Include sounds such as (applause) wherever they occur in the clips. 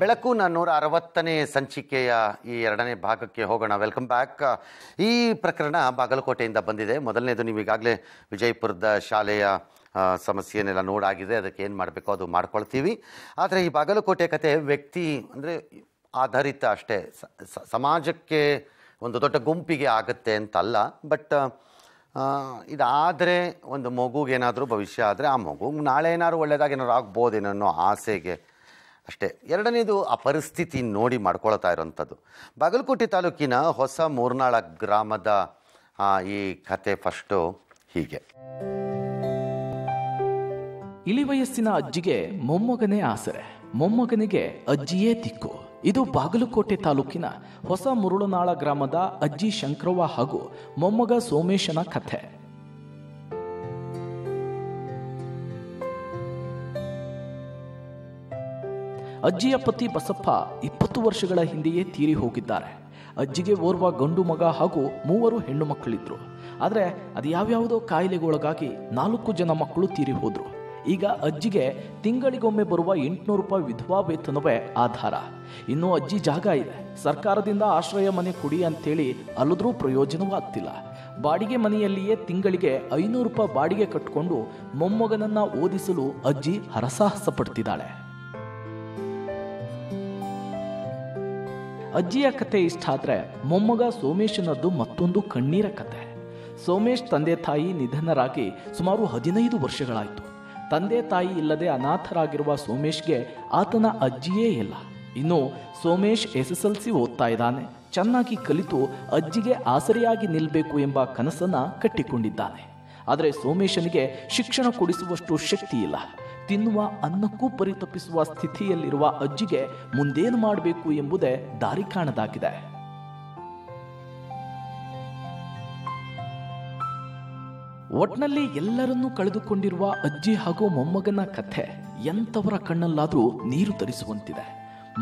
ಬೆಳಕು ನಾನ್ನೂರ ಅರವತ್ತನೇ ಸಂಚಿಕೆಯ ಈ ಎರಡನೇ ಭಾಗಕ್ಕೆ ಹೋಗೋಣ ವೆಲ್ಕಮ್ ಬ್ಯಾಕ್ ಈ ಪ್ರಕರಣ ಬಾಗಲಕೋಟೆಯಿಂದ ಬಂದಿದೆ ಮೊದಲನೇದು ನೀವು ಈಗಾಗಲೇ ವಿಜಯಪುರದ ಶಾಲೆಯ ಸಮಸ್ಯೆನೆಲ್ಲ ನೋಡಾಗಿದೆ ಅದಕ್ಕೆ ಏನು ಮಾಡಬೇಕು ಅದು ಮಾಡ್ಕೊಳ್ತೀವಿ ಆದರೆ ಈ ಬಾಗಲಕೋಟೆ ಕತೆ ವ್ಯಕ್ತಿ ಅಂದರೆ ಆಧಾರಿತ ಅಷ್ಟೇ ಸಮಾಜಕ್ಕೆ ಒಂದು ದೊಡ್ಡ ಗುಂಪಿಗೆ ಆಗುತ್ತೆ ಅಂತಲ್ಲ ಬಟ್ ಇದಾದರೆ ಒಂದು ಮಗುಗೇನಾದರೂ ಭವಿಷ್ಯ ಆದರೆ ಆ ಮಗು ನಾಳೆ ಏನಾದರೂ ಒಳ್ಳೆಯದಾಗಿ ಏನಾದ್ರು ಆಗ್ಬೋದೇನೋ ಆಸೆಗೆ ಅಷ್ಟೇ ಎರಡನೇದು ಆ ಪರಿಸ್ಥಿತಿ ನೋಡಿ ಮಾಡ್ಕೊಳ್ತಾ ಇರೋವಂಥದ್ದು ಬಾಗಲಕೋಟೆ ತಾಲೂಕಿನ ಹೊಸ ಮೂರ್ನಾಳ ಗ್ರಾಮದ ಈ ಕತೆ ಫಸ್ಟು ಹೀಗೆ ಇಳಿ ವಯಸ್ಸಿನ ಅಜ್ಜಿಗೆ ಮೊಮ್ಮಗನೇ ಆಸರೆ ಮೊಮ್ಮಗನಿಗೆ ಅಜ್ಜಿಯೇ ದಿಕ್ಕು ಇದು ಬಾಗಲಕೋಟೆ ತಾಲೂಕಿನ ಹೊಸ ಮುರುಳನಾಳ ಗ್ರಾಮದ ಅಜ್ಜಿ ಶಂಕ್ರವ್ವ ಹಾಗೂ ಮೊಮ್ಮಗ ಸೋಮೇಶನ ಕಥೆ ಅಜ್ಜಿಯ ಪತಿ ಬಸಪ್ಪ ಇಪ್ಪತ್ತು ವರ್ಷಗಳ ಹಿಂದೆಯೇ ತೀರಿ ಹೋಗಿದ್ದಾರೆ ಅಜ್ಜಿಗೆ ಓರ್ವ ಗಂಡು ಮಗ ಹಾಗೂ ಮೂವರು ಹೆಣ್ಣು ಮಕ್ಕಳಿದ್ರು ಆದರೆ ಅದು ಯಾವ್ಯಾವುದೋ ಕಾಯಿಲೆಗೊಳಗಾಗಿ ನಾಲ್ಕು ಜನ ಮಕ್ಕಳು ತೀರಿ ಹೋದ್ರು ಈಗ ಅಜ್ಜಿಗೆ ತಿಂಗಳಿಗೊಮ್ಮೆ ಬರುವ ಎಂಟುನೂರು ರೂಪಾಯಿ ವಿಧವಾ ವೇತನವೇ ಆಧಾರ ಇನ್ನು ಅಜ್ಜಿ ಜಾಗ ಇದೆ ಸರ್ಕಾರದಿಂದ ಆಶ್ರಯ ಮನೆ ಕೊಡಿ ಅಂತೇಳಿ ಅಲ್ಲದ್ರೂ ಪ್ರಯೋಜನವೂ ಆಗ್ತಿಲ್ಲ ಬಾಡಿಗೆ ಮನೆಯಲ್ಲಿಯೇ ತಿಂಗಳಿಗೆ ಐನೂರು ರೂಪಾಯಿ ಬಾಡಿಗೆ ಕಟ್ಟಿಕೊಂಡು ಮೊಮ್ಮಗನನ್ನ ಓದಿಸಲು ಅಜ್ಜಿ ಹರಸಾಹಸ ಪಡ್ತಿದ್ದಾಳೆ ಅಜ್ಜಿಯ ಕತೆ ಇಷ್ಟ ಆದರೆ ಮೊಮ್ಮಗ ಸೋಮೇಶನದ್ದು ಮತ್ತೊಂದು ಕಣ್ಣೀರ ಕತೆ ಸೋಮೇಶ್ ತಂದೆ ತಾಯಿ ನಿಧನರಾಗಿ ಸುಮಾರು ಹದಿನೈದು ವರ್ಷಗಳಾಯಿತು ತಂದೆ ತಾಯಿ ಇಲ್ಲದೆ ಅನಾಥರಾಗಿರುವ ಸೋಮೇಶ್ಗೆ ಆತನ ಅಜ್ಜಿಯೇ ಇಲ್ಲ ಇನ್ನು Somesh S S L C ಓದ್ತಾ ಇದ್ದಾನೆ ಚೆನ್ನಾಗಿ ಕಲಿತು ಅಜ್ಜಿಗೆ ಆಸರೆಯಾಗಿ ನಿಲ್ಲಬೇಕು ಎಂಬ ಕನಸನ್ನು ಕಟ್ಟಿಕೊಂಡಿದ್ದಾನೆ ಆದರೆ ಸೋಮೇಶನಿಗೆ ಶಿಕ್ಷಣ ಕೊಡಿಸುವಷ್ಟು ಶಕ್ತಿ ಇಲ್ಲ ತಿನ್ನುವ ಅನ್ನಕ್ಕೂ ಪರಿತಪಿಸುವ ಸ್ಥಿತಿಯಲ್ಲಿರುವ ಅಜ್ಜಿಗೆ ಮುಂದೇನು ಮಾಡಬೇಕು ಎಂಬುದೇ ದಾರಿ ಕಾಣದಾಗಿದೆ ಒಟ್ನಲ್ಲಿ ಎಲ್ಲರನ್ನೂ ಕಳೆದುಕೊಂಡಿರುವ ಅಜ್ಜಿ ಹಾಗೂ ಮೊಮ್ಮಗನ ಕಥೆ ಎಂಥವರ ಕಣ್ಣಲ್ಲಾದರೂ ನೀರು ತರಿಸುವಂತಿದೆ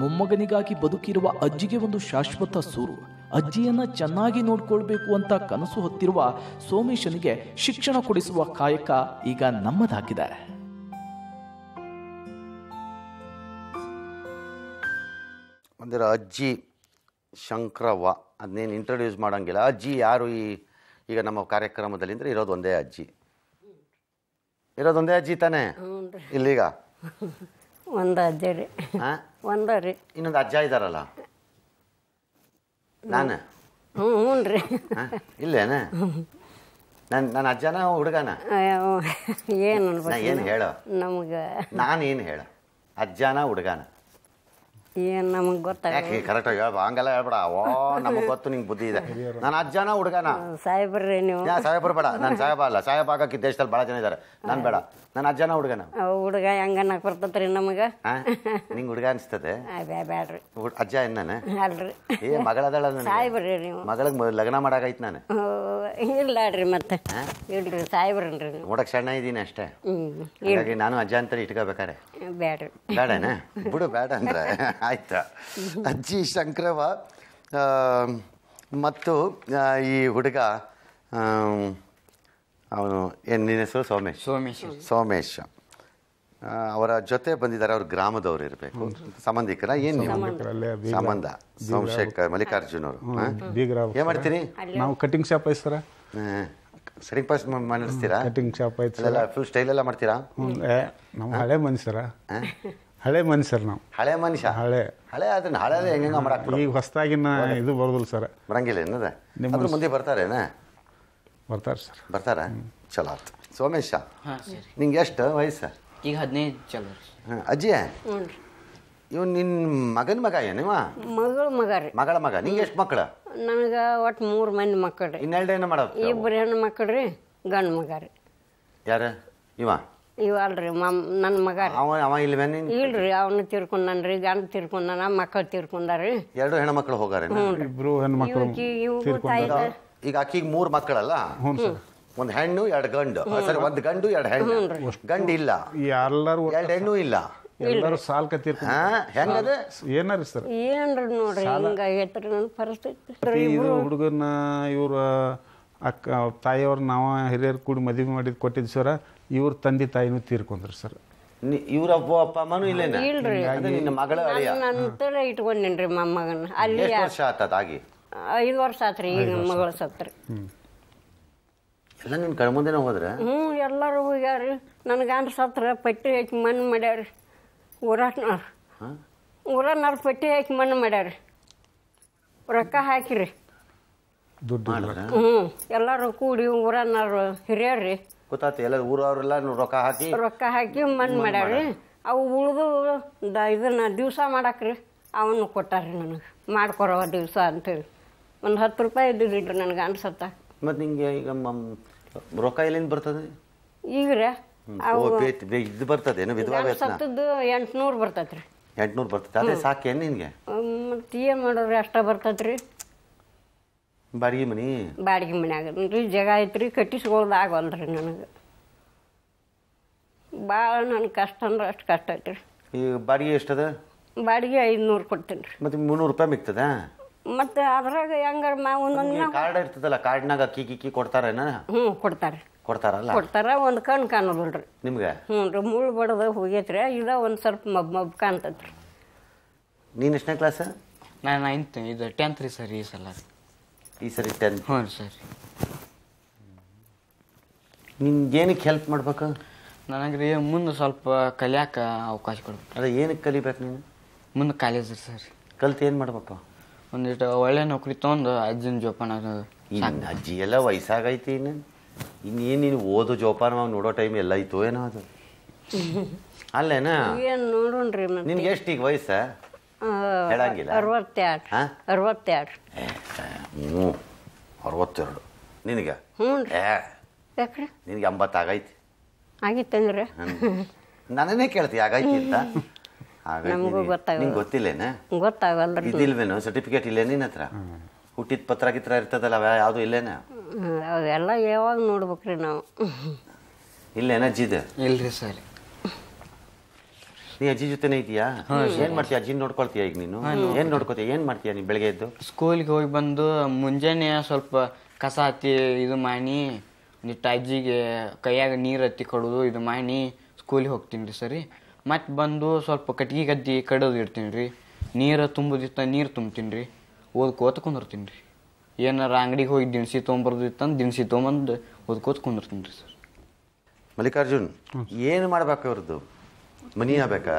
ಮೊಮ್ಮಗನಿಗಾಗಿ ಬದುಕಿರುವ ಅಜ್ಜಿಗೆ ಒಂದು ಶಾಶ್ವತ ಸೂರು ಅಜ್ಜಿಯನ್ನು ಚೆನ್ನಾಗಿ ನೋಡ್ಕೊಳ್ಬೇಕು ಅಂತ ಕನಸು ಹೊತ್ತಿರುವ ಸೋಮೇಶನಿಗೆ ಶಿಕ್ಷಣ ಕೊಡಿಸುವ ಕಾಯಕ ಈಗ ನಮ್ಮದಾಗಿದೆ ಅಂದರೆ ಅಜ್ಜಿ ಶಂಕ್ರವ್ವ ಅದನ್ನೇನು ಇಂಟ್ರೊಡ್ಯೂಸ್ ಮಾಡೋಂಗಿಲ್ಲ ಅಜ್ಜಿ ಯಾರು ಈ ಈಗ ನಮ್ಮ ಕಾರ್ಯಕ್ರಮದಲ್ಲಿ ಅಂದರೆ ಇರೋದು ಒಂದೇ ಅಜ್ಜಿ ಇರೋದೊಂದೇ ಅಜ್ಜಿ ತಾನೆ ಇಲ್ಲಿಗ ಒಂದು ಅಜ್ಜ ಒಂದು ಇನ್ನೊಂದು ಅಜ್ಜ ಇದ್ದಾರಲ್ಲ ನಾನು ಹ್ಞೂ ರೀ ಇಲ್ಲೇನ ನಾನು ನನ್ನ ಅಜ್ಜನ ಹುಡುಗನ ಏನು ಏನು ಹೇಳೋ ನಮ್ಗೆ ನಾನೇನು ಹೇಳೋ ಅಜ್ಜನ ಹುಡುಗನ ಏನ್ ನಮಗೆ ಯಾಕೆ ಗೊತ್ತಾಗ ಕರೆಕ್ಟಾಗಿ ಹೇಳ್ಬಾ ಹಂಗೆಲ್ಲ ಹೇಳ್ಬೇಡ ಓ ನಮಗೆ ಗೊತ್ತು ನಿಂಗೆ ಬುದ್ಧಿ ಇದೆ ನಾನು ಅಜ್ಜನ ಹುಡುಗನ ಸಾಹೇಬ್ರಿ ನೀವು ಯಾ ಸಾಹೇಬರು ಬೇಡ ನಾನು ಸಾಹೇಬ ಅಲ್ಲ ಸಾಹೇಬ್ ಆಗಕ್ಕೆ ದೇಶದಲ್ಲಿ ಭಾಳ ಜನ ಇದ್ದಾರೆ ನಾನು ಬೇಡ ನಾನು ಅಜ್ಜನ ಹುಡುಗನ ಹುಡುಗ ಹೆಂಗನ್ನಕ್ಕೆ ಬರ್ತತ್ರಿ ನಮಗ ನಿಂಗೆ ಹುಡುಗ ಅನ್ಸ್ತದೆ ಬ್ಯಾ ಬ್ಯಾಡ್ರಿ ಅಜ್ಜ ಏನು ಅಲ್ರಿ ಏ ಮಗಳದಾಳ ಸಾಹೇಬ್ರಿ ನೀವು ಮಗಳಿಗೆ ಲಗ್ನ ಮಾಡಾಗೈತೆ ನಾನು ಓ, ಇಲ್ಲ ಮತ್ತೆ ಇಲ್ರಿ ಸಾಹೇಬ್ರನ್ರಿ ನೀವು ಸಣ್ಣ ಇದೀನಿ ಅಷ್ಟೇ ಹ್ಞೂ ಹಾಗಾಗಿ ನಾನು ಅಜ್ಜ ಅಂತ ಇಟ್ಕೋಬೇಕಾರೆ ಬೇಡ್ರಿ ಬೇಡನ ಬಿಡು ಬೇಡ ಅಂದ್ರೆ ಆಯ್ತಾ ಅಜ್ಜಿ ಶಂಕರವ ಮತ್ತು ಈ ಹುಡುಗ ಅವನು ನಿನ್ನ ಹೆಸರು ಸೋಮೇಶ್ ಸೋಮೇಶ್ ಸೋಮೇಶ್ ಅವರ ಜೊತೆ ಬಂದಿದ್ದಾರೆ ಅವ್ರ ಗ್ರಾಮದವ್ರು ಇರಬೇಕು ಸಂಬಂಧಿಕರ ಏನು ಸಂಬಂಧ ಸೋಮಶೇಖರ್ ಮಲ್ಲಿಕಾರ್ಜುನ್ ಅವರು ಏನು ಮಾಡ್ತೀರಿ ನಾವು ಕಟಿಂಗ್ ಶಾಪ್ ಐತೆ ಸರಿ ಸರಿಂಗ್ ಪಾಸ್ ಮಾಡಿಸ್ತೀರಾ ಕಟಿಂಗ್ ಶಾಪ್ ಐತೆ ಫುಲ್ ಸ್ಟೈಲ್ ಎಲ್ಲ ಮಾಡ್ತೀರಾ ನಾವು ಹಳೆ ಮನುಷ್ಯರ ಹಳೆ ಮನುಷ್ಯರು ನಾವು ಹಳೆ ಮನುಷ್ಯ ಹಳೆ ಹಳೆ ಅದನ್ನ ಹಳೆ ಹೆಂಗೆ ಮಾಡಾಕ್ತಾರೆ ಈಗ ಹೊಸದಾಗಿನ ಇದು ಬರೋದಿಲ್ಲ ಸರ್ ಬರಂಗಿಲ್ಲ ಏನದ ನಿಮ್ಮ ಮುಂದೆ ಬರ್ತಾರೇನ ಬರ್ತಾರೆ ಸರ್ ಬರ್ತಾರ ಚಲೋ ಆಯ್ತು ಸೋಮೇಶ ನಿಂಗೆ ಎಷ್ಟು ವಯಸ್ಸು ಈಗ ಹದಿನೈದು ಚಲೋ ಹಾಂ ಅಜ್ಜಿ ಇವ್ ನಿನ್ ಮಗನ ಮಗ ಏನಿವ ಮಗಳ ಮಗ ರೀ ಮಗಳ ಮಗ ನಿಂಗೆ ಎಷ್ಟು ಮಕ್ಕಳು ನನಗೆ ಒಟ್ಟು ಮೂರು ಮಂದಿ ಮಕ್ಕಳು ರೀ ಇನ್ನೆರಡು ಏನು ಮಾಡೋದು ಇಬ್ಬರು ಹೆಣ್ಣು ಮಕ್ಕಳು ರೀ ಗಂಡು ಮಗ ರೀ ಯಾರು ಇವ ಇವಲ್ರಿ ಮಮ್ ನನ್ನ ಮಗ ಅವ ಅವ ಇಲ್ಲಿ ಬೇನಿ ಇಲ್ರಿ ಅವನು ರೀ ಗಂಡ ತಿರ್ಕೊಂಡನ ಮಕ್ಕಳು ತಿರ್ಕೊಂಡಾರಿ ಎರಡು ಹೆಣ್ಮಕ್ಳು ಹೋಗಾರೆ ಇಬ್ರು ಹೆಣ್ಮಕ್ಳು ಇವ್ಕಿ ಈಗ ಆಕಿಗೆ ಮೂರು ಮಕ್ಕಳಲ್ಲ ಒಂದ್ ಹೆಣ್ಣು ಎರಡು ಗಂಡು ಸರಿ ಒಂದು ಗಂಡು ಎರಡು ಹೆಣ್ಣು ಗಂಡು ಇಲ್ಲ ಎಲ್ಲರೂ ಎರಡು ಹೆಣ್ಣು ಇಲ್ಲ ಎಲ್ಲರೂ ಸಾಲ್ಕ ತೀರ್ಕೊಂಡು ಹಾ ಹೆಂಗದ ಏನಾರಿ ಸರ್ ಏನ್ರಿ ನೋಡ್ರಿ ಹಿಂಗಾಗೈತ್ರಿ ನನ್ನ ಪರಿಸ್ಥಿತಿ ಇದು ಹುಡುಗನ ಇವ್ರ ಅಕ್ಕ ಅವ್ರ ತಾಯಿಯವ್ರ ನಾವ ಹಿರಿಯರ್ ಕೂಡಿ ಮದುವೆ ಮಾಡಿದ್ ಕೊಟ್ಟಿದ್ ಸರ ಇವ್ರ ತಂದೆ ತಾಯಿನೂ ತೀರ್ಕೊಂಡ್ರು ಸರ್ ಇವ್ರ ಅಪ್ಪ ಅಪ್ಪ ಅಮ್ಮನೂ ಇಲ್ಲೇನ ಇಲ್ರಿ ನಿನ್ನ ಮಗಳ ಅಳಿಯ ಅಂತೇಳಿ ಇಟ್ಕೊಂಡೇನ್ರಿ ಮೊಮ್ಮಗನ ಅಲ್ಲಿ ಎಷ್ಟು ವರ್ಷ ಆತದ ಆಗಿ ಐದು ವರ್ಷ ಆತ್ರಿ ಈಗ ಮಗಳು ಸತ್ರಿ ಎಲ್ಲ ನಿನ್ ಕಡೆ ಮುಂದೆ ಹೋದ್ರ ಹ್ಞೂ ಎಲ್ಲರೂ ಹೋಗ್ಯಾರಿ ನನ್ನ ಗಂಡ ಸತ್ರ ಪಟ್ಟಿ ಹಾಕಿ ಮಣ್ಣು ಮಾಡ್ಯಾರಿ ಊರಾಟ್ನವ್ರು ಊರನ್ನವ್ರು ಪಟ್ಟಿ ಹಾಕಿ ಮಣ್ಣು ಮಾಡ್ಯಾರಿ ರೊಕ್ಕ ಹಾಕಿರಿ ದುಡ್ಡು ಹ್ಞೂ ಎಲ್ಲರೂ ಕೂಡಿ ಊರನ್ನವ್ರು ಹಿರಿಯರ್ರಿ ಗೊತ್ತಾತಿ ಎಲ್ಲ ಊರವ್ರೆಲ್ಲ ರೊಕ್ಕ ಹಾಕಿ ರೊಕ್ಕ ಹಾಕಿ ಮಣ್ಣು ಮಾಡ್ಯಾರಿ ಅವು ಉಳಿದು ಇದನ್ನ ದಿವಸ ಮಾಡಾಕ್ರಿ ಅವನು ಕೊಟ್ಟಾರಿ ನನಗೆ ಮಾಡ್ಕೊರವ ದಿವಸ ಅಂತೇಳಿ ಒಂದು ಹತ್ತು ರೂಪಾಯಿ ಇದ್ದಿದ್ದಿಲ್ರಿ ನನಗೆ ಅನ್ಸತ್ತ ಮತ್ತು ನಿಂಗೆ ಈಗ ರೊಕ್ಕ ಎಲ್ಲಿಂದ ಬರ್ತದೆ ಈಗ ರೀ ಇದು ಬರ್ತದೆ ಸತ್ತದ್ದು ಎಂಟುನೂರು ಬರ್ತೈತೆ ರೀ ಎಂಟುನೂರು ಬರ್ತೈತೆ ಅದೇ ಸಾಕೇನು ನಿನಗೆ ಮತ್ತೆ ಏನು ಮಾಡೋರು ಅಷ್ಟೇ ಬರ್ತೈತೆ ರೀ ಬಾಡಿಗೆ ಮನೆ ಬಾಡಿಗೆ ಮನ್ಯಾಗನ್ರಿ ಜಾಗ ಐತ್ರಿ ಕಟ್ಟಿಸ್ಕೊಳ್ದಾಗಲ್ರಿ ನನಗೆ ಭಾಳ ನನಗೆ ಕಷ್ಟ ಅಂದ್ರೆ ಅಷ್ಟು ಕಷ್ಟ ಐತ್ರಿ ಈಗ ಬಾಡಿಗೆ ಎಷ್ಟದ ಬಾಡಿಗೆ ಐದುನೂರು ಕೊಡ್ತೀನಿ ರೀ ಮತ್ತೆ ಮುನ್ನೂರು ರೂಪಾಯಿ ಮಿಕ್ತದ ಮತ್ತೆ ಅದ್ರಾಗ ಹೆಂಗಾರ ಮಾ ಒಂದೊಂದು ಕಾರ್ಡ್ ಇರ್ತದಲ್ಲ ಕಾರ್ಡ್ನಾಗ ಅಕ್ಕಿ ಕಿಕ್ಕಿ ಕೊಡ್ತಾರೇನ ಹ್ಞೂ ಕೊಡ್ತಾರೆ ಕೊಡ್ತಾರಲ್ಲ ಕೊಡ್ತಾರ ಒಂದು ಕಣ್ಣು ಕಾಣೋದಿಲ್ರಿ ನಿಮ್ಗೆ ಹ್ಞೂ ರೀ ಮುಳ್ಳು ಬಡದ ಹೋಗೈತ್ರಿ ಇದ ಒಂದು ಸ್ವಲ್ಪ ಮಬ್ ಮಬ್ ಕಾಣ್ತೈತ್ರಿ ನೀನು ಎಷ್ಟನೇ ಕ್ಲಾಸ್ ನಾನು ನೈನ್ತ್ ಇದು ಟೆಂತ್ ರೀ ಸರ್ ಈ ಸಲ ಈ ಸರಿ ಟೆನ್ ಹ್ಞೂ ಸರ್ ನಿನ್ಗೇನಕ್ಕೆ ಹೆಲ್ಪ್ ಮಾಡ್ಬೇಕು ನನಗೆ ರೀ ಮುಂದೆ ಸ್ವಲ್ಪ ಕಲಿಯಾಕ ಅವಕಾಶ ಕೊಡ್ಬೇಕು ಅದೇ ಏನಕ್ಕೆ ಕಲಿಬೇಕು ನೀನು ಮುಂದೆ ಕಾಲೇಜ್ ರೀ ಸರ್ ಕಲ್ತು ಏನು ಮಾಡ್ಬೇಕು ಒಂದಿಷ್ಟು ಒಳ್ಳೆ ನೌಕರಿ ತೊಗೊಂಡು ಅಜ್ಜಿನ ಜೋಪಾನ ಅಜ್ಜಿ ಎಲ್ಲ ವಯಸ್ಸಾಗೈತಿ ಇನ್ನೇನು ಇನ್ನೇನು ನೀನು ಓದು ಜೋಪಾನ ನೋಡೋ ಟೈಮ್ ಎಲ್ಲ ಆಯ್ತು ಏನೋ ಅದು (laughs) ಅಲ್ಲೇನಾ ನಿನ್ಗೆ ಎಷ್ಟು ಈಗ ವಯಸ್ಸಾ ಹೇಳಂಗಿಲ್ಲ ಅರವತ್ತೆರಡು ಹ್ಞೂ ಅರವತ್ತೆರಡು ನಿನಗೆ ಹ್ಞೂ ಏ ಯಾಕ್ರಿ ನಿನಗೆ ಎಂಬತ್ತಾಗೈತಿ ಆಗಿತ್ತಂದ್ರೆ ನನ್ನನ್ನೇ ಕೇಳ್ತಿ ಆಗೈತಿ ಅಂತ (laughs) ನಮಗೂ ಗೊತ್ತಾಗ ನಿಂಗೆ ಗೊತ್ತಿಲ್ಲೇನ ಗೊತ್ತಾಗಲ್ಲ ಇದಿಲ್ವೇನು ಸರ್ಟಿಫಿಕೇಟ್ ಇಲ್ಲೇ ನಿನ್ನ ಹತ್ರ ಹುಟ್ಟಿದ ಪತ್ರ ಗಿತ್ರ ಇರ್ತದಲ್ಲ ಅವ ಯಾವುದು ಇಲ್ಲೇನ ಅವೆಲ್ಲ ಯಾವಾಗ ರೀ ನಾವು ಇಲ್ಲೇನ ಜಿದ್ ಇಲ್ರಿ ಸರಿ ನೀ ಅಜ್ಜಿ ಜೊತೆ ಇದೆಯಾ ಏನ್ ಮಾಡ್ತೀಯ ಅಜ್ಜಿ ನೋಡ್ಕೊಳ್ತೀಯ ಈಗ ನೀನು ಏನ್ ನೋಡ್ಕೊತೀಯ ಏನ್ ಮಾಡ್ತೀಯ ನೀ ಬೆಳಗ್ಗೆ ಎದ್ದು ಸ್ಕೂಲ್ಗೆ ಹೋಗಿ ಬಂದು ಮುಂಜಾನೆ ಸ್ವಲ್ಪ ಕಸ ಹತ್ತಿ ಇದು ಮಾಡಿ ನಿಟ್ಟ ಅಜ್ಜಿಗೆ ಕೈಯಾಗ ನೀರು ಹತ್ತಿ ಕೊಡೋದು ಇದು ಮಾಡಿ ಸ್ಕೂಲಿಗೆ ಹೋಗ್ತೀನಿ ರೀ ಸರಿ ಮತ್ತೆ ಬಂದು ಸ್ವಲ್ಪ ಕಟ್ಗೆ ಗದ್ದಿ ಕಡೋದು ಇಡ್ತೀನಿ ರೀ ನೀರು ತುಂಬುದಿತ್ತ ನೀರು ತುಂಬ್ತೀನಿ ರೀ ಓದ್ಕೋತ ಕುಂದಿರ್ತೀನಿ ರೀ ಏನಾರ ಅಂಗಡಿಗೆ ಹೋಗಿ ದಿನಸಿ ಇತ್ತ ದಿನಸಿ ತೊಗೊಂಬಂದು ಓದ್ಕೋತ ಕುಂದಿರ್ತೀನಿ ರೀ ಸರ್ ಮಲ್ಲಿಕಾರ್ಜುನ್ ಏನು ಮಾಡ್ಬೇಕು ಅವ್ರದ್ದು ಮನಿ ಆಗ್ಬೇಕಾ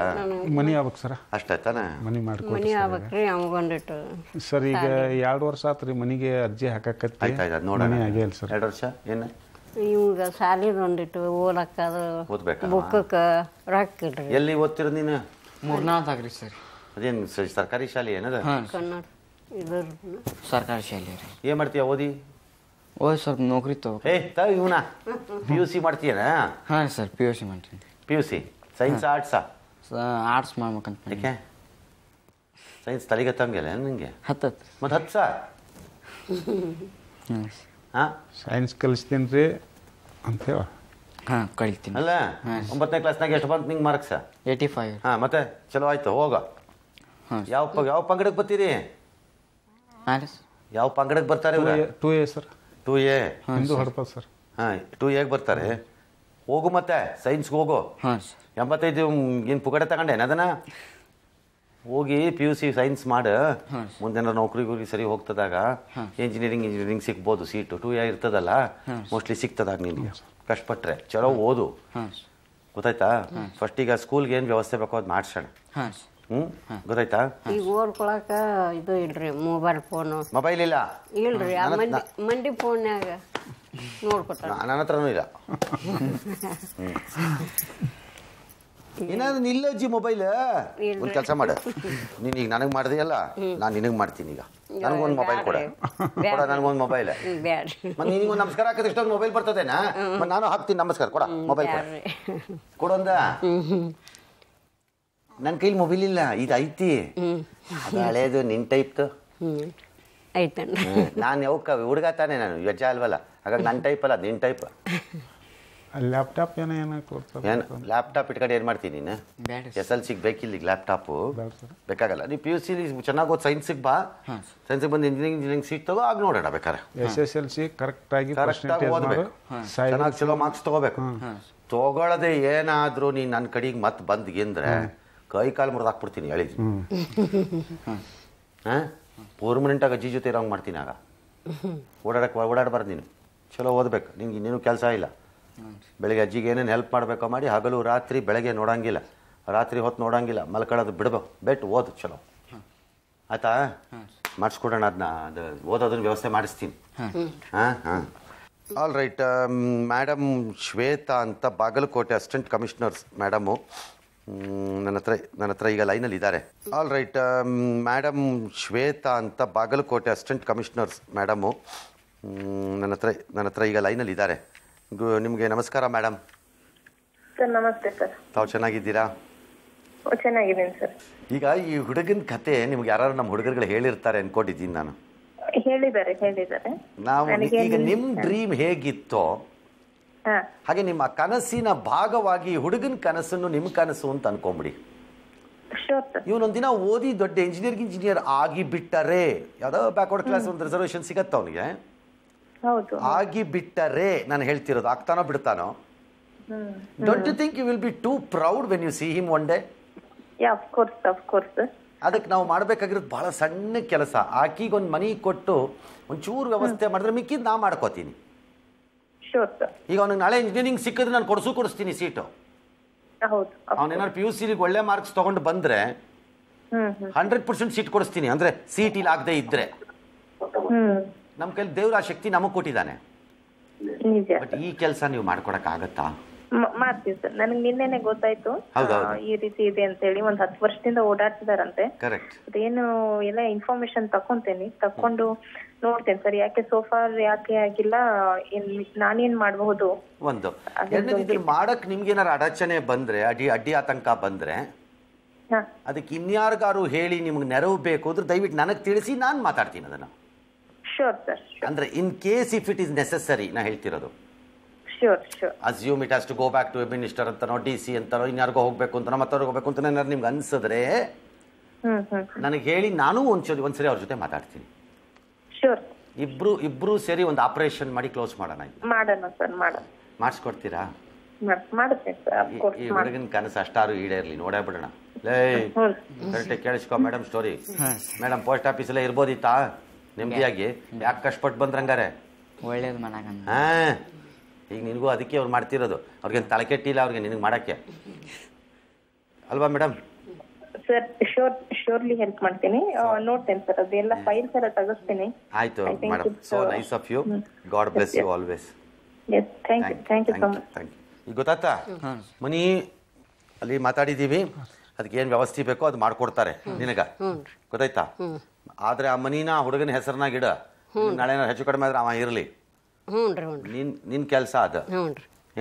ಮನಿ ಆಗ್ಬೇಕು ಸರ್ ಅಷ್ಟೇ ಮನಿ ಮಾಡ್ಕೊಡಿ ಮನಿ ಆಗ್ಬೇಕ್ರಿ ಅಮಗೊಂದಿಟ್ಟು ಸರ್ ಈಗ ಎರಡು ವರ್ಷ ಆತ್ರಿ ಮನಿಗೆ ಅರ್ಜಿ ಹಾಕಕತ್ತಿ ಆಯ್ತು ನೋಡಿ ಮನಿ ಆಗೇ ಇಲ್ಲ ಸರ್ ಎರಡು ವರ್ಷ ಏನು ಇವಾಗ ಸಾಲಿ ಒಂದಿಟ್ಟು ಓಲಕ್ಕ ಅದು ಓದಬೇಕು ಬುಕ್ಕಕ್ಕೆ ರೊಕ್ಕ ಎಲ್ಲಿ ಓದ್ತಿರೋ ನೀನು ಮೂರ್ನಾಲ್ಕು ಆಗ್ರಿ ಸರ್ ಅದೇನು ಸರ್ಕಾರಿ ಶಾಲೆ ಏನದ ಕನ್ನಡ ಇದರ ಸರ್ಕಾರಿ ಶಾಲೆ ರೀ ಏನು ಮಾಡ್ತೀಯ ಓದಿ ಓದಿ ಸರ್ ನೌಕರಿ ತಗೋ ಏ ತ ಇವನ ಪಿ ಯು ಸಿ ಹಾಂ ಸರ್ ಪಿ ಯು ಸಿ ಮಾಡ್ತೀನಿ ಪಿ ಯು ಸಿ ಸೈನ್ಸ್ ಆರ್ಟ್ಸಾ ಆರ್ಟ್ಸ್ ಮಾಡ್ಬೇಕಂತ ಅದಕ್ಕೆ ಸೈನ್ಸ್ ತಲೆಗೆ ತಂಗಿಲ್ಲ ನಿಮಗೆ ಹತ್ತತ್ತು ಮತ್ತೆ ಹತ್ತು ಸಾ ಸೈನ್ಸ್ ಕಲಿಸ್ತೀನಿ ರೀ ಅಂತೇವ ಹಾಂ ಅಲ್ಲ ಒಂಬತ್ತನೇ ಕ್ಲಾಸ್ನಾಗ ಎಷ್ಟು ಬಂತು ನಿಂಗೆ ಮಾರ್ಕ್ಸ ಏಯ್ಟಿ ಫೈವ್ ಹಾಂ ಮತ್ತೆ ಚಲೋ ಆಯ್ತು ಹೋಗ ಯಾವ ಯಾವ ಪಂಗಡಕ್ಕೆ ಬರ್ತೀರಿ ಯಾವ ಪಂಗಡಕ್ಕೆ ಬರ್ತಾರೆ two A sir two A Hindu ಹಡಪ ಸರ್ ಹಾಂ ಟೂ ಎಗೆ ಬರ್ತಾರೆ ಹೋಗು ಮತ್ತೆ ಸೈನ್ಸ್ಗೆ ಹೋಗು ಎಂಬತ್ತೈದು ಏನು ಪುಗಡೆ ತಗೊಂಡೆ ಅದನ್ನ ಹೋಗಿ ಪಿ ಯು ಸಿ ಸೈನ್ಸ್ ಮಾಡು ಮುಂದೇನಾರು ನೌಕರಿಗೋಗಿ ಸರಿ ಹೋಗ್ತದಾಗ ಇಂಜಿನಿಯರಿಂಗ್ ಇಂಜಿನಿಯರಿಂಗ್ ಸಿಗ್ಬೋದು ಸೀಟು ಟೂ ಇಯರ್ ಇರ್ತದಲ್ಲ ಮೋಸ್ಟ್ಲಿ ಸಿಗ್ತದಾಗ ನಿನ್ಗೆ ಕಷ್ಟಪಟ್ಟರೆ ಚಲೋ ಓದು ಗೊತ್ತಾಯ್ತಾ ಫಸ್ಟ್ ಈಗ ಸ್ಕೂಲ್ಗೆ ಏನು ವ್ಯವಸ್ಥೆ ಬೇಕೋ ಅದು ಮಾಡಿಸೋಣ ಹ್ಞೂ ಗೊತ್ತಾಯ್ತಾ ಈಗ ಓದ್ಕೊಳಕ ಇದು ಇಲ್ರಿ ಮೊಬೈಲ್ ಫೋನು ಮೊಬೈಲ್ ಇಲ್ಲ ಇಲ್ರಿ ಮಂಡಿ ಫೋನ್ಯಾಗ ನನ್ನ ಹತ್ರನೂ ಇಲ್ಲ ಏನಾದ್ರು ನಿಲ್ಲಜ್ಜಿ ಮೊಬೈಲ್ ಒಂದು ಕೆಲಸ ಮಾಡು ನೀನು ಈಗ ನನಗೆ ಮಾಡಿದೆಯಲ್ಲ ನಾನು ನಿನಗೆ ಮಾಡ್ತೀನಿ ಈಗ ನನಗೊಂದು ಮೊಬೈಲ್ ಕೊಡ ಕೊಡ ನನಗೊಂದು ಮೊಬೈಲ್ ಮತ್ತೆ ನಿನಗೊಂದು ನಮಸ್ಕಾರ ಹಾಕಿದ್ರೆ ಇಷ್ಟೊಂದು ಮೊಬೈಲ್ ಬರ್ತದೇನಾ ಮತ್ತೆ ನಾನು ಹಾಕ್ತೀನಿ ನಮಸ್ಕಾರ ಕೊಡ ಮೊಬೈಲ್ ಕೊಡ ಕೊಡೊಂದ ನನ್ನ ಕೈಲಿ ಮೊಬೈಲ್ ಇಲ್ಲ ಇದು ಐತಿ ಹಳೇದು ನಿನ್ನ ಟೈಪ್ದು ಐತಣ್ಣ ನಾನು ಯಾವಕ್ಕ ಹುಡುಗ ತಾನೆ ನಾನು ಯಜ್ಜ ಅಲ್ವಲ್ಲ ಹಾಗಾಗಿ ನನ್ನ ಟೈಪ್ ಅಲ್ಲ ನಿನ್ನ ಟೈಪ್ ಲ್ಯಾಪ್ಟಾಪ್ ಏನು ಲ್ಯಾಪ್ಟಾಪ್ ಇಟ್ಕೊಂಡು ಏನು ಮಾಡ್ತೀನಿ ನೀನು ಎಸ್ ಎಲ್ ಸಿಗ್ ಬೇಕಿಲ್ಲ ಈಗ ಲ್ಯಾಪ್ಟಾಪು ಬೇಕಾಗಲ್ಲ ನೀವು ಪಿ ಯು ಸಿ ಚೆನ್ನಾಗಿ ಓದ್ ಸೈನ್ಸಿಗೆ ಬಾ ಸೈನ್ಸ್ ಬಂದು ಇಂಜಿನಿಯರಿಂಗ್ ಇಂಜಿನಿಯರಿಂಗ್ ಸೀಟ್ ತಗೋ ಆಗ ನೋಡೋಣ ಬೇಕಾರೆ S S L C correct ಆಗಿ ಚೆನ್ನಾಗಿ ಚಲೋ ಮಾರ್ಕ್ಸ್ ತಗೋಬೇಕು ತೊಗೊಳದೆ ಏನಾದರೂ ನೀನು ನನ್ನ ಕಡೆಗೆ ಮತ್ತೆ ಗೆಂದ್ರೆ ಕೈ ಕಾಲು ಹಾಕ್ಬಿಡ್ತೀನಿ ಹೇಳಿದ್ವಿ ಹಾಂ ಪರ್ಮನೆಂಟಾಗಿ ಜಿ ಜೊತೆ ಇರೋಂಗೆ ಮಾಡ್ತೀನಿ ಆಗ ಓಡಾಡಕ್ಕೆ ಓಡಾಡಬಾರ್ದು ನೀನು ಚಲೋ ಓದ್ಬೇಕು ನಿಂಗೆ ಇನ್ನೇನು ಕೆಲಸ ಇಲ್ಲ ಬೆಳಗ್ಗೆ ಅಜ್ಜಿಗೆ ಏನೇನು ಹೆಲ್ಪ್ ಮಾಡಬೇಕೋ ಮಾಡಿ ಹಗಲು ರಾತ್ರಿ ಬೆಳಗ್ಗೆ ನೋಡೋಂಗಿಲ್ಲ ರಾತ್ರಿ ಹೊತ್ತು ನೋಡೋಂಗಿಲ್ಲ ಮಲ್ಕೊಳ್ಳೋದು ಬಿಡ್ಬೇಕು ಬೆಟ್ ಓದು ಚಲೋ ಆಯ್ತಾ ಮಾಡಿಸ್ಕೊಡೋಣ ಅದನ್ನ ಅದು ಓದೋದನ್ನ ವ್ಯವಸ್ಥೆ ಮಾಡಿಸ್ತೀನಿ ಹಾಂ ಹಾಂ ಆಲ್ ರೈಟ್ ಮೇಡಮ್ ಶ್ವೇತಾ ಅಂತ ಬಾಗಲಕೋಟೆ ಅಸಿಸ್ಟೆಂಟ್ ಕಮಿಷನರ್ಸ್ ಮೇಡಮು ನನ್ನ ಹತ್ರ ನನ್ನ ಹತ್ರ ಈಗ ಲೈನಲ್ಲಿ ಇದ್ದಾರೆ ಆಲ್ ರೈಟ್ ಮೇಡಮ್ ಶ್ವೇತಾ ಅಂತ ಬಾಗಲಕೋಟೆ ಅಸಿಸ್ಟೆಂಟ್ ಕಮಿಷನರ್ಸ್ ಮೇಡಮು ನನ್ನ ಹತ್ರ ನನ್ನ ಹತ್ರ ಈಗ ಲೈನಲ್ಲಿ ಇದ್ದಾರೆ ನಿಮಗೆ ನಮಸ್ಕಾರ ಮೇಡಮ್ ಸರ್ ನಮಸ್ತೆ ಸರ್ ತಾವು ಚೆನ್ನಾಗಿದ್ದೀರಾ ಚೆನ್ನಾಗಿದ್ದೀನಿ ಸರ್ ಈಗ ಈ ಹುಡುಗನ ಕತೆ ನಿಮ್ಗೆ ಯಾರು ನಮ್ಮ ಹುಡುಗರುಗಳು ಹೇಳಿರ್ತಾರೆ ಅನ್ಕೊಂಡಿದ್ದೀನಿ ನಾನು ಹೇಳಿದ್ದಾರೆ ಹೇಳಿದ್ದಾರೆ ನಾವು ಈಗ ನಿಮ್ಮ ಡ್ರೀಮ್ ಹೇಗಿತ್ತೋ ಹಾಗೆ ನಿಮ್ಮ ಕನಸಿನ ಭಾಗವಾಗಿ ಹುಡುಗನ ಕನಸನ್ನು ನಿಮ್ ಕನಸು ಅಂತ ಅನ್ಕೊಂಬಿಡಿ ಇವನೊಂದಿನ ಓದಿ ದೊಡ್ಡ ಇಂಜಿನಿಯರ್ ಇಂಜಿನಿಯರ್ ಆಗಿ ಬಿಟ್ಟರೆ ಯಾವ್ದೋ ಬ್ಯಾಕ್ವರ್ಡ್ ಕ್ಲಾಸ್ ಒಂದು ರಿಸರ್ವೇಶನ್ ಸಿಗತ್ತ ಅವನಿಗೆ ಆಗಿ ಬಿಟ್ಟರೆ ನಾನು ಹೇಳ್ತಿರೋದು ಆಗ್ತಾನೋ ಬಿಡ್ತಾನೋ don't you think you will be too proud when you see him one day ಅದಕ್ಕೆ ನಾವು ಮಾಡಬೇಕಾಗಿರೋದು ಬಹಳ ಸಣ್ಣ ಕೆಲಸ ಆಕಿಗೊಂದು ಮನಿ ಕೊಟ್ಟು ಒಂಚೂರು ವ್ಯವಸ್ಥೆ ಮಾಡಿದ್ರೆ ಮಿಕ್ಕಿದ್ ನಾ ಮಾಡ್ಕೋತೀನಿ ಈಗ ಅವನಿಗೆ ನಾಳೆ ಇಂಜಿನಿಯರಿಂಗ್ ಸಿಕ್ಕಿದ್ರೆ ನಾನು ಕೊಡ್ಸು ಕೊಡಿಸ್ತೀನಿ ಸೀಟು ಅವನೇನಾದ್ರು ಪಿ ಯು ಸಿ ಒಳ್ಳೆ ಮಾರ್ಕ್ಸ್ ತಗೊಂಡು ಬಂದ್ರೆ ಹಂಡ್ರೆಡ್ ಪರ್ಸೆಂಟ್ ಸೀಟ್ ಕೊಡಿಸ್ತೀನಿ ಅಂದ್ರೆ ಸೀಟ್ ಇಲ್ಲಾಗದೆ ಇದ್ರೆ ನಮ್ಮ ಕೈಲಿ ದೇವ್ರ ಆ ಶಕ್ತಿ ನಮಗೆ ಕೊಟ್ಟಿದ್ದಾನೆ ಬಟ್ ಈ ಕೆಲಸ ನೀವು ಮಾಡ್ಕೊಡಕ್ ಆಗತ್ತಾ ಮಾಡ್ತೀವಿ ಸರ್ ನನಗೆ ನಿನ್ನೆನೆ ಗೊತ್ತಾಯ್ತು ಈ ರೀತಿ ಇದೆ ಅಂತ ಹೇಳಿ ಒಂದ್ ಹತ್ತು ವರ್ಷದಿಂದ ಓಡಾಡ್ತಿದಾರಂತೆ ಏನು ಎಲ್ಲ ಇನ್ಫಾರ್ಮೇಶನ್ ತಕೊಂತೇನೆ ತಕೊಂಡು ನೋಡ್ತೇನೆ ಸರ್ ಯಾಕೆ ಸೋಫಾರ್ ಯಾಕೆ ಆಗಿಲ್ಲ ನಾನೇನ್ ಮಾಡಬಹುದು ಒಂದು ಮಾಡಕ್ ಏನಾರ ಅಡಚಣೆ ಬಂದ್ರೆ ಅಡಿ ಅಡ್ಡಿ ಆತಂಕ ಬಂದ್ರೆ ಅದಕ್ಕೆ ಇನ್ಯಾರ್ಗಾರು ಹೇಳಿ ನಿಮ್ಗೆ ನೆರವು ಬೇಕು ಅಂದ್ರೆ ದಯವಿಟ್ಟು ನನಗೆ ತಿಳಿಸಿ ನಾನು ಮಾತಾಡ್ತೀನಿ ಅದನ್ನ ಶೋರ್ ಅಂದ್ರೆ in case if it is necessary ನಾ ಹೇಳ್ತಿರೋದು assume it has to go back to minister ಅಂತನೋ ಡಿ ಸಿ ಅಂತನೋ ಇನ್ಯಾರಿಗೋ ಹೋಗ್ಬೇಕು ಅಂತನೋ ಮತ್ತವ್ರಿಗೆ ಹೋಗ್ಬೇಕು ಅಂತ ಏನಾದ್ರು ನಿಮ್ಗೆ ಅನ್ಸಿದ್ರೆ ನನಗೆ ಹೇಳಿ ನಾನು ಒಂದ್ಸರಿ ಒಂದ್ಸರಿ ಅವ್ರ ಜೊತೆ ಮಾತಾಡ್ತೀನಿ ಇಬ್ರು ಇಬ್ರು ಸೇರಿ ಒಂದು ಆಪರೇಷನ್ ಮಾಡಿ ಕ್ಲೋಸ್ ಮಾಡೋಣ ಸರ್ ಮಾಡಿಸ್ಕೊಡ್ತೀರಾ ಈ ಹುಡುಗನ ಕನಸು ಅಷ್ಟಾರು ಈಡೇರ್ಲಿ ನೋಡೇ ಬಿಡೋಣ ಲೇ ಕರೆಕ್ಟ್ ಕೇಳಿಸ್ಕೊ madam story madam post office ಎಲ್ಲ ಇರ್ಬೋದಿತ್ತಾ ನೆಮ್ಮದಿಯಾಗಿ ಯಾಕೆ ಕಷ್ಟಪಟ್ಟು ಬಂದ್ರಂಗಾರೆ ಒಳ್ಳೇದು ಮಾಡಕಂತ ಹಾ ಈಗ ನಿನಗೂ ಅದಕ್ಕೆ ಅವ್ರು ಮಾಡ್ತಿರೋದು ಅವ್ರಿಗೆ ತಲೆ ಅವ್ರಿಗೆ ನಿನಗೆ ಮಾಡಕ್ಕೆ ಅಲ್ವಾ ಮೇಡಮ್ uh, ಮನಿ ಅಲ್ಲಿ ಮಾತಾಡಿದೀವಿ ಅದಕ್ಕೆ ಏನ್ ವ್ಯವಸ್ಥೆ ಬೇಕೋ ಅದು ಮಾಡ್ಕೊಡ್ತಾರೆ ನಿನಗ ಗೊತ್ತಾಯ್ತಾ ಆದ್ರೆ ಆ ಮನಿನ ಹುಡುಗನ ಹೆಸರನಾಗ ಇಡ ನಾಳೆ ಹೆಚ್ಚು ಕಡಿಮೆ ಆದ್ರೆ ಅವ ಇರಲಿ ನಿನ್ ಕೆಲಸ ಅದ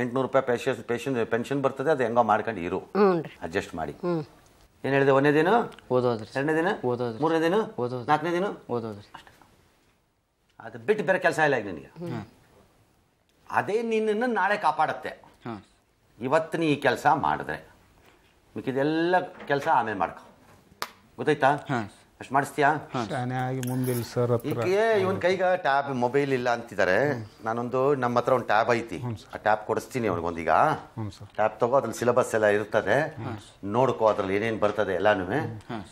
ಎಂಟ್ನೂರು ರೂಪಾಯಿ ಪೆಷನ್ ಪೆಷನ್ ಪೆನ್ಷನ್ ಬರ್ತದೆ ಅದು ಹೆಂಗೋ ಮಾಡ್ಕೊಂಡು ಇರು ಅಡ್ಜಸ್ಟ್ ಮಾಡಿ ಏನ್ ಹೇಳಿದೆ ಒಂದೇ ದಿನ ಓದೋದ್ರಿ ಎರಡನೇ ದಿನ ಓದೋದ್ರಿ ಮೂರನೇ ದಿನ ಓದೋದು ನಾಲ್ಕನೇ ದಿನ ಓದೋದ್ರಿ ಅದು ಬಿಟ್ಟು ಬೇರೆ ಕೆಲಸ ಇಲ್ಲ ಈಗ ನಿನಗೆ ಅದೇ ನಿನ್ನನ್ನು ನಾಳೆ ಕಾಪಾಡತ್ತೆ ಇವತ್ತಿನ ಈ ಕೆಲಸ ಮಾಡಿದ್ರೆ ಮಿಕ್ಕಿದೆಲ್ಲ ಕೆಲಸ ಆಮೇಲೆ ಮಾಡ್ಕೊ ಗೊತ್ತಾಯ್ತಾ ಅಷ್ಟು ಮಾಡಿಸ್ತೀಯಾ ಮುಂದೆ ಸರ್ ಈಗ ಇವನ್ ಕೈಗ ಟ್ಯಾಬ್ ಮೊಬೈಲ್ ಇಲ್ಲ ಅಂತಿದ್ದಾರೆ ನಾನೊಂದು ನಮ್ಮ ಹತ್ರ ಒಂದು ಟ್ಯಾಬ್ ಐತಿ ಆ ಟ್ಯಾಬ್ ಕೊಡಿಸ್ತೀನಿ ಒಂದೀಗ ಟ್ಯಾಬ್ ತಗೋ ಅದ್ರಲ್ಲಿ ಸಿಲೆಬಸ್ ಎಲ್ಲ ಇರ್ತದೆ ನೋಡ್ಕೋ ಅದ್ರಲ್ಲಿ ಏನೇನು ಬರ್ತದೆ ಎಲ್ಲಾನು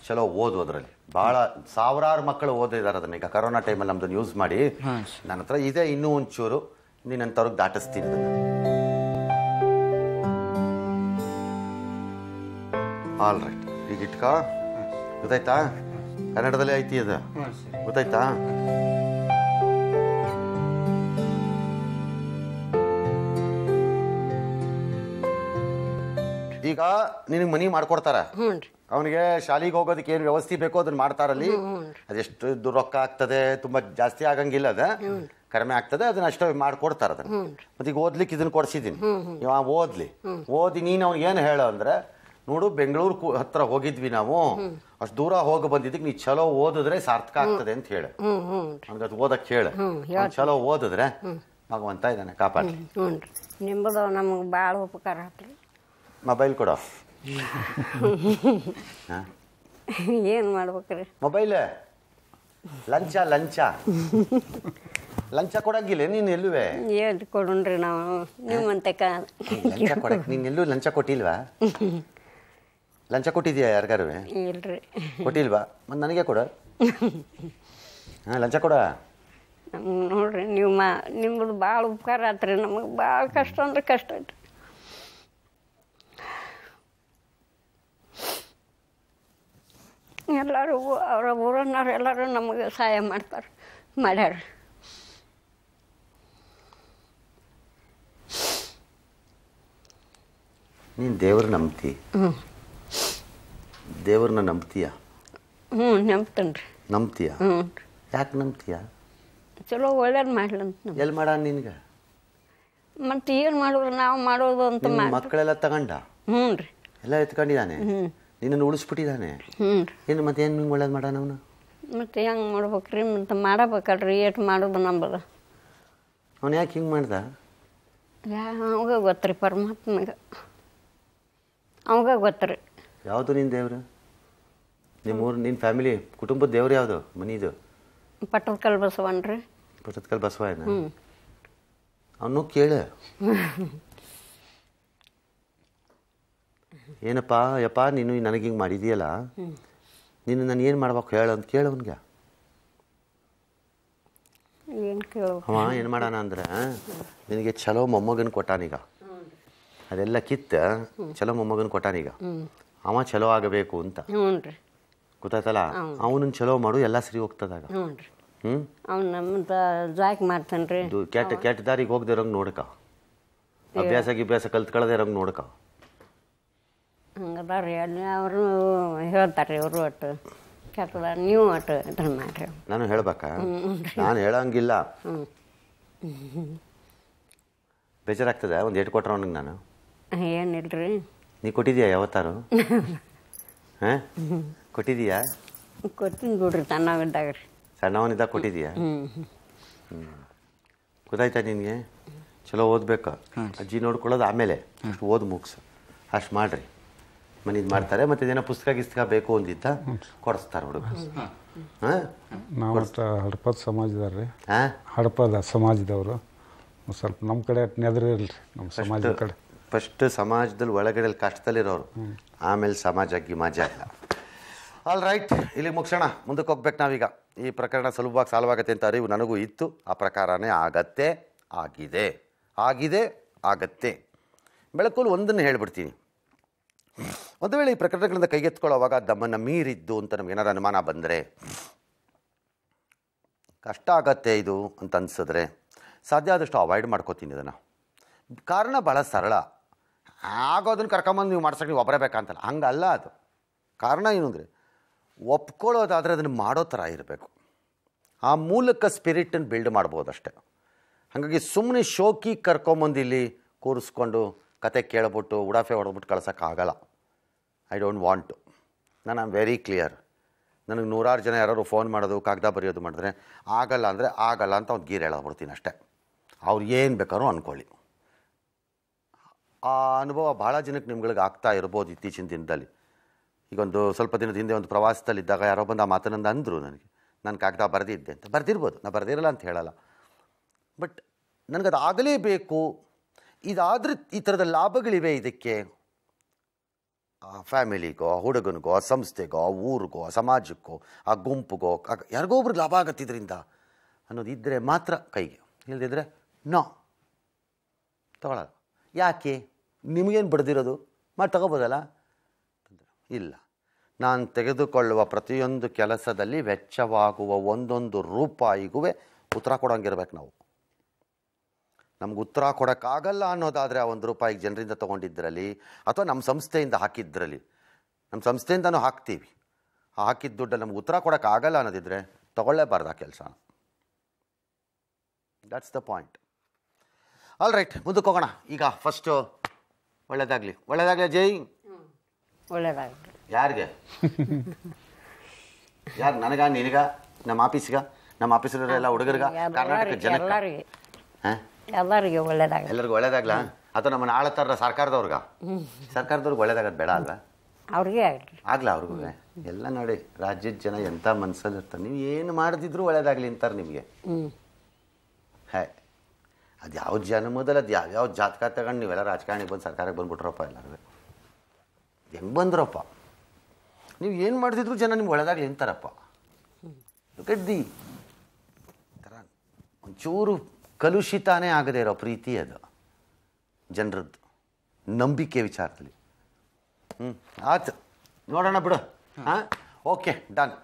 ಚಲೋ ಓದು ಅದರಲ್ಲಿ ಬಹಳ ಸಾವಿರಾರು ಮಕ್ಕಳು ಓದಿದ್ದಾರೆ ಅದನ್ನ ಈಗ ಕರೋನಾ ಟೈಮಲ್ಲಿ ನಮ್ದು ಯೂಸ್ ಮಾಡಿ ನನ್ನ ಹತ್ರ ಇದೆ ಇನ್ನೂ ಒಂಚೂರು ನೀನಂತವ್ರಿಗೆ ದಾಟಿಸ್ತೀನಿ ಅದನ್ನು ಆಲ್ ರೈಟ್ ಈಗ ಇಟ್ಕೋ ಗೊತ್ತಾಯ್ತಾ ಕನ್ನಡದಲ್ಲಿ ಐತಿ ಅದ ಗೊತ್ತಾಯ್ತಾ ಈಗ ನಿನಗೆ ಮನಿ ಮಾಡ್ಕೊಡ್ತಾರ ಅವನಿಗೆ ಶಾಲೆಗೆ ಹೋಗೋದಕ್ಕೆ ಏನು ವ್ಯವಸ್ಥೆ ಬೇಕೋ ಅದನ್ನ ಮಾಡ್ತಾರಲ್ಲಿ ಅದೆಷ್ಟು ರೊಕ್ಕ ಆಗ್ತದೆ ತುಂಬಾ ಜಾಸ್ತಿ ಆಗಂಗಿಲ್ಲ ಅದ ಕಡಿಮೆ ಆಗ್ತದೆ ಅದನ್ನ ಅಷ್ಟೇ ಮಾಡ್ಕೊಡ್ತಾರ ಅದನ್ನ ಮತ್ತೆ ಈಗ ಓದ್ಲಿಕ್ಕೆ ಇದನ್ನ ಕೊಡ್ಸಿದೀನಿ ಓದ್ಲಿ ಓದಿ ನೀನು ಅವ್ನಿಗೆ ಏನು ಹೇಳ ಅಂದ್ರೆ ನೋಡು ಬೆಂಗಳೂರು ಹತ್ರ ಹೋಗಿದ್ವಿ ನಾವು ಅಷ್ಟು ದೂರ ಹೋಗಿ ಬಂದಿದ್ದಕ್ಕೆ ನೀ ಚಲೋ ಓದಿದ್ರೆ ಸಾರ್ಥಕ ಆಗ್ತದೆ ಅಂತ ಹೇಳ ಅದು ಓದಕ್ಕೆ ಹೇಳು ಚಲೋ ಓದಿದ್ರೆ ಭಗವಂತ ಇದ್ದಾನೆ ಕಾಪಾಡಲಿ ನಿಮ್ಮದು ನಮಗೆ ಭಾಳ ಉಪಕಾರ ಹಾಕ್ರಿ ಮೊಬೈಲ್ ಕೊಡ (laughs) ಏನು ಮಾಡ್ಬೇಕ್ರಿ ಮೊಬೈಲ್ ಲಂಚ ಲಂಚ ಲಂಚ ಕೊಡಂಗಿಲ್ಲ ನೀನು ಎಲ್ಲುವೆ ಎಲ್ಲಿ ಕೊಡೋಣ್ರಿ ನಾವು ನಿಮ್ಮಂತೆ ಕೊಡಕ್ ಕೊಡಕ್ಕೆ ನೀನು ಎಲ್ಲೂ ಲಂಚ ಕೊಟ್ಟಿಲ್ವಾ (laughs) ಲಂಚ ಕೊಟ್ಟಿದ್ಯಾ ಯಾರಿಗಾರು ಇಲ್ರಿ ಕೊಟ್ಟಿಲ್ವಾ ಮತ್ತು ನನಗೆ ಕೊಡ ಹಾಂ ಲಂಚ ಕೊಡ ನೋಡ್ರಿ ನೀವು ಮಾ ನಿಮ್ದು ಭಾಳ ಉಪಕಾರ ಆತ್ರಿ ನಮಗೆ ಭಾಳ ಕಷ್ಟ ಅಂದ್ರೆ ಕಷ್ಟ ಐತ್ರಿ ಎಲ್ಲರೂ ಅವರ ಊರನ್ನವ್ರು ಎಲ್ಲರೂ ನಮಗೆ ಸಹಾಯ ಮಾಡ್ತಾರೆ ಮಾಡ್ಯಾರ ನೀನು ದೇವ್ರ ನಂಬ್ತಿ ಹ್ಞೂ ದೇವ್ರನ್ನ ನಂಬ್ತೀಯ ಹ್ಞೂ ರೀ ನಂಬ್ತೀಯ ಹ್ಞೂ ಯಾಕೆ ನಂಬ್ತೀಯ ಚಲೋ ಒಳ್ಳೇದು ಮಾಡ್ಲಂತ ಎಲ್ಲಿ ಮಾಡ ನಿನ್ಗೆ ಮತ್ತೆ ಏನು ಮಾಡೋರು ನಾವು ಮಾಡೋದು ಅಂತ ಮಕ್ಕಳೆಲ್ಲ ತಗೊಂಡ ಹ್ಞೂ ರೀ ಎಲ್ಲ ಎತ್ಕೊಂಡಿದ್ದಾನೆ ನಿನ್ನನ್ನು ಉಳಿಸ್ಬಿಟ್ಟಿದ್ದಾನೆ ಹ್ಞೂ ಏನು ಮತ್ತೆ ಏನು ನಿಮ್ಗೆ ಒಳ್ಳೇದು ಮಾಡ ಅವನು ಮತ್ತೆ ಹೆಂಗೆ ಮಾಡ್ಬೇಕ್ರಿ ಮತ್ತೆ ಮಾಡಬೇಕಲ್ರಿ ಏಟು ಮಾಡೋದು ನಂಬದ ಅವನು ಯಾಕೆ ಹಿಂಗೆ ಮಾಡ್ದ ಅವಾಗ ರೀ ಪರಮಾತ್ಮಗ ಅವಾಗ ಗೊತ್ತರಿ ಯಾವುದು ನಿನ್ನ ದೇವ್ರು ನಿಮ್ಮ ಊರು ನಿನ್ನ ಫ್ಯಾಮಿಲಿ ಕುಟುಂಬದ ದೇವ್ರು ಯಾವುದು ಮನೀದು ಪಟ್ಟದಕಲ್ ಬಸವನ್ರಿ ಪಟ್ಟದಕಲ್ ಏನ ಅವನು ಕೇಳು ಏನಪ್ಪ ಯಪ್ಪ ನೀನು ನನಗೆ ಹಿಂಗೆ ಮಾಡಿದೀಯಲ್ಲ ನೀನು ನಾನು ಏನು ಮಾಡ್ಬೇಕು ಹೇಳು ಅಂತ ಕೇಳು ಅವನಿಗೆ ಅವ ಏನು ಮಾಡೋಣ ಅಂದ್ರೆ ನಿನಗೆ ಚಲೋ ಮೊಮ್ಮಗನ ಕೊಟ್ಟಾನೀಗ ಅದೆಲ್ಲ ಕಿತ್ತ ಚಲೋ ಮೊಮ್ಮಗನ ಕೊಟ್ಟಾನೀಗ ಅವ ಚಲೋ ಆಗಬೇಕು ಅಂತ ಗೊತ್ತಾಯ್ತಲ್ಲ ಅವನನ್ನ ಚಲೋ ಮಾಡು ಎಲ್ಲ ಸರಿ ಹೋಗ್ತದಾಗ ಹ್ಞೂ ಅವ್ನು ನಮ್ಮಂತ ಜಾಕ್ ಮಾಡ್ತಾನೆ ರೀ ಕೆಟ್ಟ ಕೆಟ್ಟ ದಾರಿಗೆ ಹೋಗ್ದಿರಂಗೆ ನೋಡ್ಕ ಅಭ್ಯಾಸ ಗಿಭ್ಯಾಸ ಕಲ್ತ್ಕೊಳ್ಳದೆ ಇರಂಗೆ ನೋಡ್ಕ ಹಂಗದಾರಿ ಅಲ್ಲಿ ಅವರು ಹೇಳ್ತಾರೆ ಅವರು ಒಟ್ಟು ಕೆಟ್ಟದ ನೀವು ಒಟ್ಟು ಇದ್ರ ಮಾಡ್ರಿ ನಾನು ಹೇಳ್ಬೇಕಾ ನಾನು ಹೇಳಂಗಿಲ್ಲ ಬೇಜಾರಾಗ್ತದೆ ಒಂದು ಏಟ್ ಕೊಟ್ರ ಅವ್ನಿಗೆ ನಾನು ಏನಿಲ್ರಿ ನೀ ಕೊಟ್ಟಿದ್ಯಾ ಯಾವತ್ತಾರು (laughs) ಹಾಂ ಕೊಟ್ಟಿದೀಯಾ ಕೊಡ್ತೀನಿ ಬಿಡ್ರಿ ಸಣ್ಣವನಿದ್ದಾಗ ರೀ ಸಣ್ಣವನಿದ್ದಾಗ ಕೊಟ್ಟಿದೀಯಾ ಗೊತ್ತಾಯ್ತಾ ನಿನಗೆ ಚಲೋ ಓದ್ಬೇಕು ಅಜ್ಜಿ ನೋಡ್ಕೊಳ್ಳೋದು ಆಮೇಲೆ ಅಷ್ಟು ಓದಿ ಮುಗಿಸು ಅಷ್ಟು ಮಾಡ್ರಿ ಮನೇದು ಮಾಡ್ತಾರೆ ಮತ್ತೆ ಇದೇನ ಪುಸ್ತಕ ಗಿಸ್ತಕ ಬೇಕು ಅಂದಿದ್ದ ಕೊಡಿಸ್ತಾರೆ ಹುಡುಗ ಹಡಪದ ಸಮಾಜದವ್ರಿ ರೀ ಹಡಪದ ಸಮಾಜದವರು ಸ್ವಲ್ಪ ನಮ್ಮ ಕಡೆ ಇರಲಿ ನಮ್ಮ ಸಮಾಜದ ಕಡೆ ಫಸ್ಟ್ ಸಮಾಜದಲ್ಲಿ ಒಳಗಡೆ ಕಷ್ಟದಲ್ಲಿರೋರು ಆಮೇಲೆ ಸಮಾಜ ಗಿಮಾಜ ಇಲ್ಲ ಆಲ್ ರೈಟ್ ಇಲ್ಲಿಗೆ ಮುಗಿಸೋಣ ಮುಂದಕ್ಕೆ ಹೋಗ್ಬೇಕು ನಾವೀಗ ಈ ಪ್ರಕರಣ ಸುಲಭವಾಗಿ ಸಾಲ್ವ್ ಆಗತ್ತೆ ಅಂತ ಅರಿವು ನನಗೂ ಇತ್ತು ಆ ಪ್ರಕಾರನೇ ಆಗತ್ತೆ ಆಗಿದೆ ಆಗಿದೆ ಆಗತ್ತೆ ಬೆಳಕಲ್ಲಿ ಒಂದನ್ನು ಹೇಳ್ಬಿಡ್ತೀನಿ ಒಂದು ವೇಳೆ ಈ ಪ್ರಕರಣಗಳಿಂದ ಕೈಗೆತ್ಕೊಳ್ಳೋವಾಗ ದಮ್ಮನ್ನು ಮೀರಿದ್ದು ಅಂತ ಏನಾರು ಅನುಮಾನ ಬಂದರೆ ಕಷ್ಟ ಆಗತ್ತೆ ಇದು ಅಂತ ಅನ್ಸಿದ್ರೆ ಸಾಧ್ಯ ಆದಷ್ಟು ಅವಾಯ್ಡ್ ಮಾಡ್ಕೋತೀನಿ ಇದನ್ನು ಕಾರಣ ಭಾಳ ಸರಳ ಆಗೋದನ್ನು ಕರ್ಕೊಂಬಂದು ನೀವು ಮಾಡ್ಸೋಕೆ ನೀವು ಒಬ್ಬರೇ ಬೇಕಂತಲ್ಲ ಹಂಗಲ್ಲ ಅದು ಕಾರಣ ಏನು ಅಂದರೆ ಒಪ್ಕೊಳ್ಳೋದಾದರೆ ಅದನ್ನು ಮಾಡೋ ಥರ ಇರಬೇಕು ಆ ಮೂಲಕ ಸ್ಪಿರಿಟನ್ನು ಬಿಲ್ಡ್ ಮಾಡ್ಬೋದಷ್ಟೆ ಹಾಗಾಗಿ ಸುಮ್ಮನೆ ಶೋಕಿ ಕರ್ಕೊಂಬಂದು ಇಲ್ಲಿ ಕೂರಿಸ್ಕೊಂಡು ಕತೆ ಕೇಳಿಬಿಟ್ಟು ಉಡಾಫೆ ಹೊಡೆದ್ಬಿಟ್ಟು ಕಳ್ಸೋಕ್ಕಾಗಲ್ಲ ಐ ಡೋಂಟ್ ವಾಂಟ್ ನಾನು ಆಮ್ ವೆರಿ ಕ್ಲಿಯರ್ ನನಗೆ ನೂರಾರು ಜನ ಯಾರು ಫೋನ್ ಮಾಡೋದು ಕಾಗದ ಬರೆಯೋದು ಮಾಡಿದ್ರೆ ಆಗಲ್ಲ ಅಂದರೆ ಆಗಲ್ಲ ಅಂತ ಅವ್ನು ಗೀರು ಹೇಳ್ಬಿಡ್ತೀನಿ ಅಷ್ಟೆ ಅವ್ರು ಏನು ಬೇಕಾದ್ರೂ ಅಂದ್ಕೊಳ್ಳಿ ಆ ಅನುಭವ ಭಾಳ ಜನಕ್ಕೆ ನಿಮ್ಗಳಿಗೆ ಆಗ್ತಾ ಇರ್ಬೋದು ಇತ್ತೀಚಿನ ದಿನದಲ್ಲಿ ಈಗೊಂದು ಸ್ವಲ್ಪ ದಿನದ ಹಿಂದೆ ಒಂದು ಪ್ರವಾಸದಲ್ಲಿದ್ದಾಗ ಯಾರೋ ಬಂದು ಆ ಮಾತನನ್ನು ಅಂದರು ನನಗೆ ನಾನು ಕಾಗದ ಬರೆದಿದ್ದೆ ಅಂತ ಬರೆದಿರ್ಬೋದು ನಾನು ಬರೆದಿರಲ್ಲ ಅಂತ ಹೇಳಲ್ಲ ಬಟ್ ನನಗದು ಆಗಲೇಬೇಕು ಇದಾದ್ರೆ ಈ ಥರದ ಲಾಭಗಳಿವೆ ಇದಕ್ಕೆ ಆ ಫ್ಯಾಮಿಲಿಗೋ ಆ ಹುಡುಗನಿಗೋ ಆ ಸಂಸ್ಥೆಗೋ ಆ ಊರಿಗೋ ಆ ಸಮಾಜಕ್ಕೋ ಆ ಗುಂಪುಗೋ ಯಾರಿಗೋ ಒಬ್ರಿಗೆ ಲಾಭ ಇದರಿಂದ ಅನ್ನೋದು ಇದ್ದರೆ ಮಾತ್ರ ಕೈಗೆ ಇಲ್ಲದಿದ್ದರೆ ನಾ ತಗೊಳ್ಳಲ್ಲ ಯಾಕೆ ನಿಮಗೇನು ಬಡ್ದಿರೋದು ಮಾಡಿ ತಗೋಬೋದಲ್ಲ ಇಲ್ಲ ನಾನು ತೆಗೆದುಕೊಳ್ಳುವ ಪ್ರತಿಯೊಂದು ಕೆಲಸದಲ್ಲಿ ವೆಚ್ಚವಾಗುವ ಒಂದೊಂದು ರೂಪಾಯಿಗೂ ಉತ್ತರ ಕೊಡೋಂಗಿರ್ಬೇಕು ನಾವು ನಮ್ಗೆ ಉತ್ತರ ಕೊಡೋಕ್ಕಾಗಲ್ಲ ಅನ್ನೋದಾದರೆ ಆ ಒಂದು ರೂಪಾಯಿಗೆ ಜನರಿಂದ ತೊಗೊಂಡಿದ್ದರಲ್ಲಿ ಅಥವಾ ನಮ್ಮ ಸಂಸ್ಥೆಯಿಂದ ಹಾಕಿದ್ದರಲ್ಲಿ ನಮ್ಮ ಸಂಸ್ಥೆಯಿಂದನೂ ಹಾಕ್ತೀವಿ ಆ ಹಾಕಿದ್ದ ದುಡ್ಡಲ್ಲಿ ನಮ್ಗೆ ಉತ್ತರ ಕೊಡೋಕ್ಕಾಗಲ್ಲ ಅನ್ನೋದಿದ್ರೆ ತೊಗೊಳ್ಳೇಬಾರ್ದು ಆ ಕೆಲಸ that's the point all right ಮುಂದಕ್ಕೆ ಹೋಗೋಣ ಈಗ ಫಸ್ಟು ಒಳ್ಳೆಯದಾಗಲಿ ಒಳ್ಳೆಯದಾಗಲಿ ಜೈ ಯಾರಿಗೆ ಯಾರ ನನಗ ನಿನಗ ನಮ್ಮ ಆಫೀಸ್ಗ ನಮ್ಮ ಎಲ್ಲ ಹುಡುಗರ್ಗ ಕರ್ನಾಟಕ ಜನ ಎಲ್ಲರಿಗೂ ಒಳ್ಳೇದಾಗ್ಲ ಅಥವಾ ನಮ್ಮನ್ನ ತರ ಸರ್ಕಾರದವ್ರಗ ಸರ್ಕಾರದವ್ರಿಗೆ ಒಳ್ಳೇದಾಗದ್ ಬೇಡ ಅಲ್ಲ ಅವ್ರಿಗೆ ಆಗ್ಲಾ ಅವ್ರಿಗೂ ಎಲ್ಲ ನೋಡಿ ರಾಜ್ಯದ ಜನ ಎಂತ ಮನ್ಸಲ್ಲಿ ಇರ್ತಾರೆ ನೀವು ಏನು ಮಾಡ್ದಿದ್ರು ಒಳ್ಳೇದಾಗಲಿ ಅಂತಾರೆ ನಿಮಗೆ ಹೇ ಅದು ಯಾವ ಜನ್ಮದಲ್ಲಿ ಅದು ಯಾವ್ಯಾವ ಜಾತಕ ತಗೊಂಡು ನೀವೆಲ್ಲ ರಾಜಕಾರಣಿಗೆ ಬಂದು ಸರ್ಕಾರಕ್ಕೆ ಬಂದ್ಬಿಟ್ರಪ್ಪ ಎಲ್ಲರೂ ಹೆಂಗೆ ಬಂದ್ರಪ್ಪ ನೀವು ಏನು ಮಾಡ್ತಿದ್ರು ಜನ ನಿಮ್ಗೆ ಒಳ್ಳೆದಾಗಲಿ ಅಂತಾರಪ್ಪ ಗಡ್ಡಿ ಥರ ಒಂಚೂರು ಕಲುಷಿತಾನೇ ಆಗದೆ ಇರೋ ಪ್ರೀತಿ ಅದು ಜನರದ್ದು ನಂಬಿಕೆ ವಿಚಾರದಲ್ಲಿ ಹ್ಞೂ ಆಯ್ತು ನೋಡೋಣ ಬಿಡು ಹಾಂ ಓಕೆ ಡನ್